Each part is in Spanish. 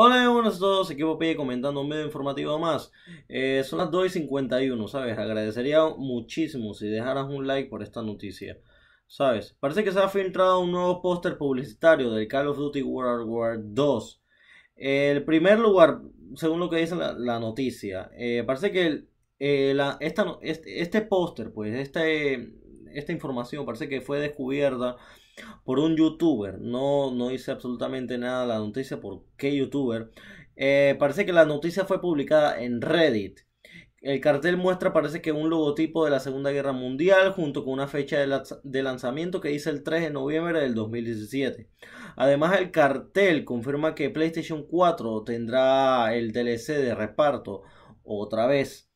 Hola, buenas a todos, equipo pide comentando un medio informativo más. Eh, son las 2 y 51, ¿sabes? Agradecería muchísimo si dejaras un like por esta noticia, ¿sabes? Parece que se ha filtrado un nuevo póster publicitario del Call of Duty World War 2. El primer lugar, según lo que dice la, noticia, eh, parece que eh, la, esta, este, este, póster, pues, este, esta información parece que fue descubierta por un youtuber. No, no hice absolutamente nada la noticia por qué youtuber. Eh, parece que la noticia fue publicada en Reddit. El cartel muestra parece que un logotipo de la Segunda Guerra Mundial junto con una fecha de, de, lanzamiento que dice el 3 de noviembre del 2017. Además el cartel confirma que PlayStation 4 tendrá el DLC de reparto otra vez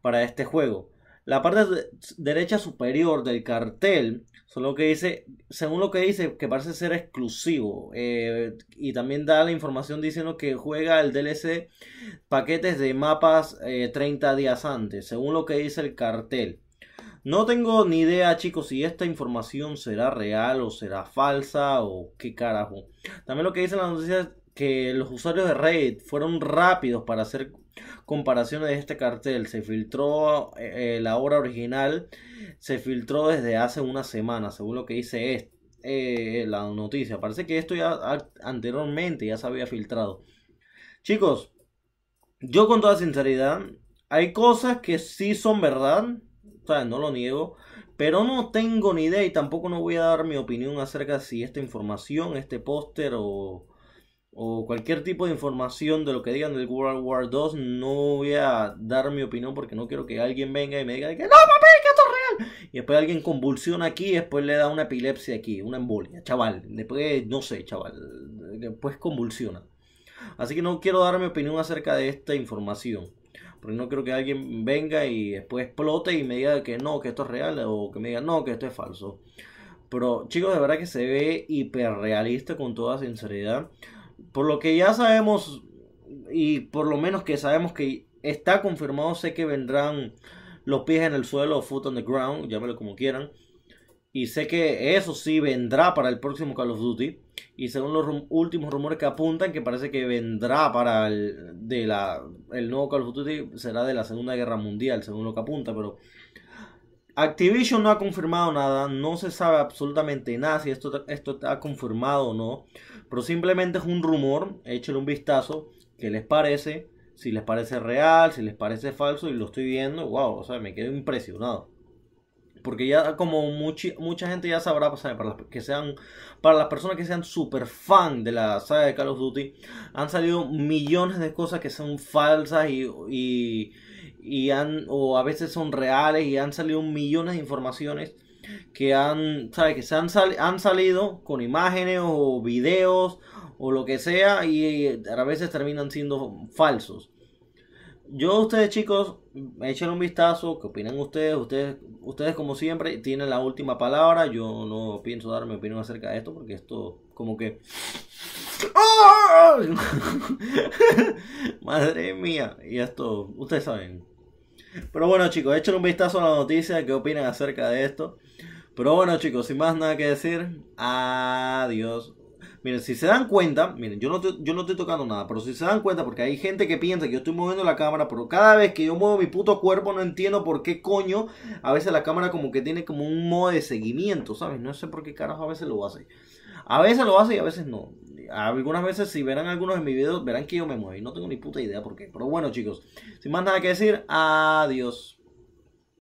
para este juego la parte derecha superior del cartel, solo que dice, según lo que dice, que parece ser exclusivo. Eh, y también da la información diciendo que juega el DLC paquetes de mapas 30 eh, días antes, según lo que dice el cartel. No tengo ni idea, chicos, si esta información será real o será falsa o qué carajo. También lo que dice las noticias que los usuarios de Reddit fueron rápidos para hacer comparaciones de este cartel. Se filtró eh, eh, la obra original, se filtró desde hace una semana, según lo que dice eh, la noticia. Parece que esto ya anteriormente ya se había filtrado. Chicos, yo con toda sinceridad, hay cosas que sí son verdad, o sea, no lo niego, pero no tengo ni idea y tampoco no voy a dar mi opinión acerca de si esta información, este póster o o cualquier tipo de información de lo que digan del World War 2 no voy a dar mi opinión porque no quiero que alguien venga y me diga que no, papi, que esto es real. Y después alguien convulsiona aquí, y después le da una epilepsia aquí, una embolia, chaval. Después, no sé, chaval, después convulsiona. Así que no quiero dar mi opinión acerca de esta información. Porque no quiero que alguien venga y después explote y me diga que no, que esto es real o que me diga no, que esto es falso. Pero chicos, de verdad que se ve hiperrealista con toda sinceridad por lo que ya sabemos, y por lo menos que sabemos que está confirmado, sé que vendrán los pies en el suelo, foot on the ground, llámelo como quieran. Y sé que eso sí vendrá para el próximo Call of Duty. Y según los últimos rumores que apuntan, que parece que vendrá para el, de la, el nuevo Call of Duty, será de la Segunda Guerra Mundial, según lo que apunta, pero Activision no ha confirmado nada, no se sabe absolutamente nada si esto, esto está confirmado o no, pero simplemente es un rumor, Échale un vistazo, que les parece, si les parece real, si les parece falso, y lo estoy viendo, wow, o sea, me quedo impresionado porque ya como mucha gente ya sabrá, pues, para las, que sean, para las personas que sean super fan de la saga de Call of Duty, han salido millones de cosas que son falsas y, han, o a veces son reales y han salido millones de informaciones que han, ¿sabe? que se han, han salido con imágenes o videos o lo que sea y a veces terminan siendo falsos. Yo ustedes chicos, echen un vistazo, ¿qué opinan ustedes? Ustedes, ustedes como siempre tienen la última palabra. Yo no pienso dar mi opinión acerca de esto porque esto como que... Madre mía, y esto, ustedes saben. Pero bueno chicos, echen un vistazo a la noticia, ¿qué opinan acerca de esto? Pero bueno chicos, sin más nada que decir, adiós. Miren, si se dan cuenta, miren, yo no, yo no estoy tocando nada, pero si se dan cuenta, porque hay gente que piensa que yo estoy moviendo la cámara, pero cada vez que yo muevo mi puto cuerpo no entiendo por qué coño, a veces la cámara como que tiene como un modo de seguimiento, ¿sabes? No sé por qué carajo a veces lo hace. A veces lo hace y a veces no. Algunas veces, si verán algunos de mis videos, verán que yo me muevo y no tengo ni puta idea por qué. Pero bueno, chicos, sin más nada que decir, adiós.